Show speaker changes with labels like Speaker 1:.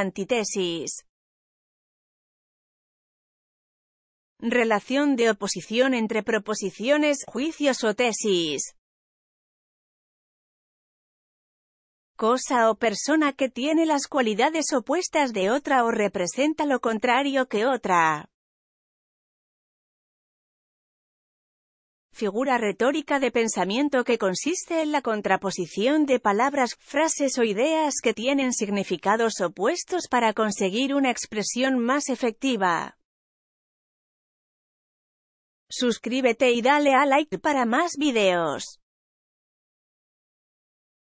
Speaker 1: Antitesis. Relación de oposición entre proposiciones, juicios o tesis. Cosa o persona que tiene las cualidades opuestas de otra o representa lo contrario que otra. figura retórica de pensamiento que consiste en la contraposición de palabras, frases o ideas que tienen significados opuestos para conseguir una expresión más efectiva. Suscríbete y dale a like para más videos.